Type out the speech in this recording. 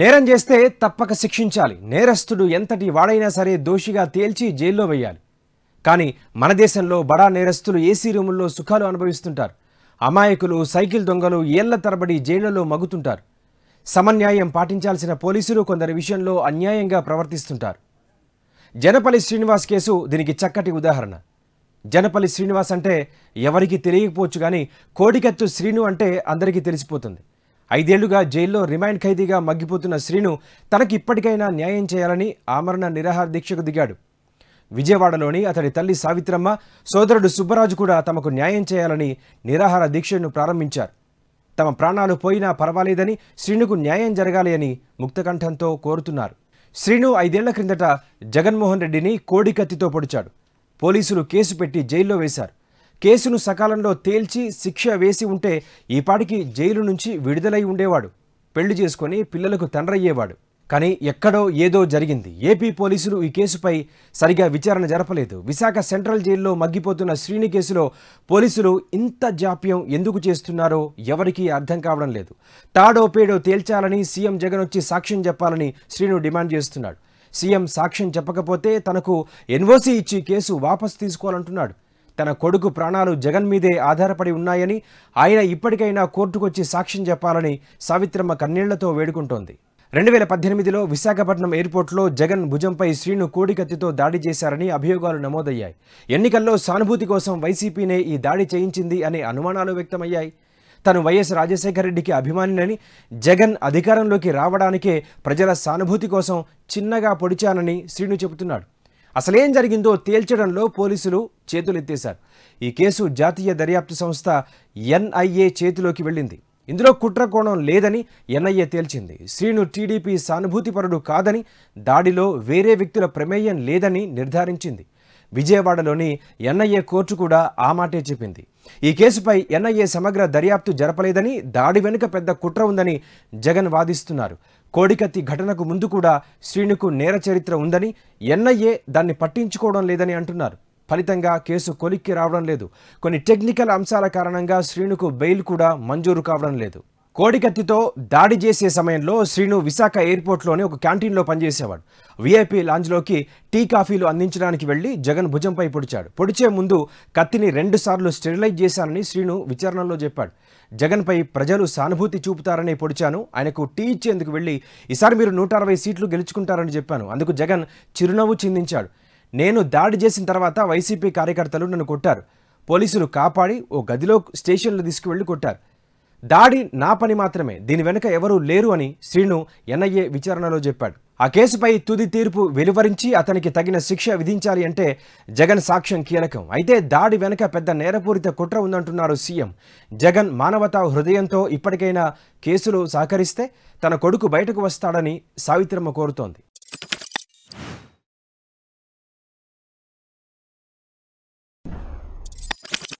నేరం చేస్తే తప్పక శిక్షించాలి నేరస్తుడు ఎంతటి వాడైనా సరే దోషిగా తేల్చి జైల్లో వేయాలి కానీ మన దేశంలో బడా నేరస్తులు ఏసీ రూముల్లో సుఖాలు అనుభవిస్తుంటారు అమాయకులు సైకిల్ దొంగలు ఏళ్ల తరబడి జైళ్లలో మగుతుంటారు సమన్యాయం పాటించాల్సిన పోలీసులు కొందరి విషయంలో అన్యాయంగా ప్రవర్తిస్తుంటారు జనపల్లి శ్రీనివాస్ కేసు దీనికి చక్కటి ఉదాహరణ జనపల్లి శ్రీనివాస్ అంటే ఎవరికి తెలియకపోవచ్చు కానీ కోడికత్తు శ్రీను అంటే అందరికీ తెలిసిపోతుంది ఐదేళ్లుగా జైల్లో రిమాండ్ ఖైదీగా మగ్గిపోతున్న శ్రీను తనకి ఇప్పటికైనా న్యాయం చేయాలని ఆమరణ నిరాహార దీక్షకు దిగాడు విజయవాడలోని అతడి తల్లి సావిత్రమ్మ సోదరుడు సుబ్బరాజు కూడా తమకు న్యాయం చేయాలని నిరాహార దీక్షను ప్రారంభించారు తమ ప్రాణాలు పోయినా పర్వాలేదని శ్రీనుకు న్యాయం జరగాలి అని ముక్తకంఠంతో కోరుతున్నారు శ్రీను ఐదేళ్ల క్రిందట జగన్మోహన్ రెడ్డిని కోడికత్తితో పొడిచాడు పోలీసులు కేసు పెట్టి జైల్లో వేశారు కేసును సకాలంలో తేల్చి శిక్ష వేసి ఉంటే ఈపాటికి జైలు నుంచి విడుదలై ఉండేవాడు పెళ్లి చేసుకుని పిల్లలకు తండ్రయ్యేవాడు కానీ ఎక్కడో ఏదో జరిగింది ఏపీ పోలీసులు ఈ కేసుపై సరిగా విచారణ జరపలేదు విశాఖ సెంట్రల్ జైల్లో మగ్గిపోతున్న శ్రీని కేసులో పోలీసులు ఇంత జాప్యం ఎందుకు చేస్తున్నారో ఎవరికీ అర్థం కావడం లేదు తాడో పేడో తేల్చాలని సీఎం జగన్ వచ్చి సాక్ష్యం చెప్పాలని శ్రీను డిమాండ్ చేస్తున్నాడు సీఎం సాక్ష్యం చెప్పకపోతే తనకు ఎన్ఓసీ ఇచ్చి కేసు వాపసు తీసుకోవాలంటున్నాడు తన కొడుకు ప్రాణాలు జగన్ మీదే ఆధారపడి ఉన్నాయని ఆయన ఇప్పటికైనా కోర్టుకొచ్చి సాక్ష్యం చెప్పాలని సావిత్రమ్మ కన్నీళ్లతో వేడుకుంటోంది రెండు వేల పద్దెనిమిదిలో విశాఖపట్నం ఎయిర్పోర్ట్లో జగన్ భుజంపై శ్రీను కోడికత్తితో దాడి చేశారని అభియోగాలు నమోదయ్యాయి ఎన్నికల్లో సానుభూతి కోసం వైసీపీనే ఈ దాడి చేయించింది అనే అనుమానాలు వ్యక్తమయ్యాయి తను వైఎస్ రాజశేఖర రెడ్డికి అభిమానినని జగన్ అధికారంలోకి రావడానికే ప్రజల సానుభూతి కోసం చిన్నగా పొడిచానని శ్రీను చెబుతున్నాడు అసలేం జరిగిందో తేల్చడంలో పోలీసులు చేతులెత్తేశారు ఈ కేసు జాతీయ దర్యాప్తు సంస్థ ఎన్ఐఏ చేతిలోకి వెళ్ళింది ఇందులో కుట్ర కోణం లేదని ఎన్ఐఏ తేల్చింది శ్రీను టీడీపీ సానుభూతిపరుడు కాదని దాడిలో వేరే వ్యక్తుల ప్రమేయం లేదని నిర్ధారించింది విజయవాడలోని ఎన్ఐఏ కోర్టు కూడా ఆ మాటే చెప్పింది ఈ కేసుపై ఎన్ఐఏ సమగ్ర దర్యాప్తు జరపలేదని దాడి వెనుక పెద్ద కుట్ర ఉందని జగన్ వాదిస్తున్నారు కోడికత్తి ఘటనకు ముందు కూడా శ్రీనుకు నేర చరిత్ర ఉందని ఎన్ఐఏ దాన్ని పట్టించుకోవడం లేదని అంటున్నారు ఫలితంగా కేసు కొలిక్కి రావడం లేదు కొన్ని టెక్నికల్ అంశాల కారణంగా శ్రీనుకు బెయిల్ కూడా మంజూరు కావడం లేదు కోడికత్తితో దాడి చేసే సమయంలో శ్రీను విశాఖ ఎయిర్పోర్ట్లోని ఒక క్యాంటీన్లో పనిచేసేవాడు వీఐపీ లాంజ్లోకి టీ కాఫీలు అందించడానికి వెళ్లి జగన్ భుజంపై పొడిచాడు పొడిచే ముందు కత్తిని రెండుసార్లు స్టెరిలైజ్ చేశానని శ్రీను విచారణలో చెప్పాడు జగన్పై ప్రజలు సానుభూతి చూపుతారని పొడిచాను ఆయనకు టీ ఇచ్చేందుకు వెళ్ళి ఈసారి మీరు నూట అరవై సీట్లు గెలుచుకుంటారని చెప్పాను అందుకు జగన్ చిరునవ్వు చిందించాడు నేను దాడి చేసిన తర్వాత వైసీపీ కార్యకర్తలు నన్ను కొట్టారు పోలీసులు కాపాడి ఓ గదిలో స్టేషన్లో తీసుకువెళ్లి కొట్టారు దాడి నా పని మాత్రమే దీని వెనుక ఎవరూ లేరు అని శ్రీను ఎన్ఐఏ విచారణలో చెప్పాడు ఆ కేసుపై తుది తీర్పు వెలువరించి అతనికి తగిన శిక్ష విధించాలి అంటే జగన్ సాక్ష్యం కీలకం అయితే దాడి వెనుక పెద్ద నేరపూరిత కుట్ర ఉందంటున్నారు సీఎం జగన్ మానవతా హృదయంతో ఇప్పటికైనా కేసులు సహకరిస్తే తన కొడుకు బయటకు వస్తాడని సావిత్రమ్మ కోరుతోంది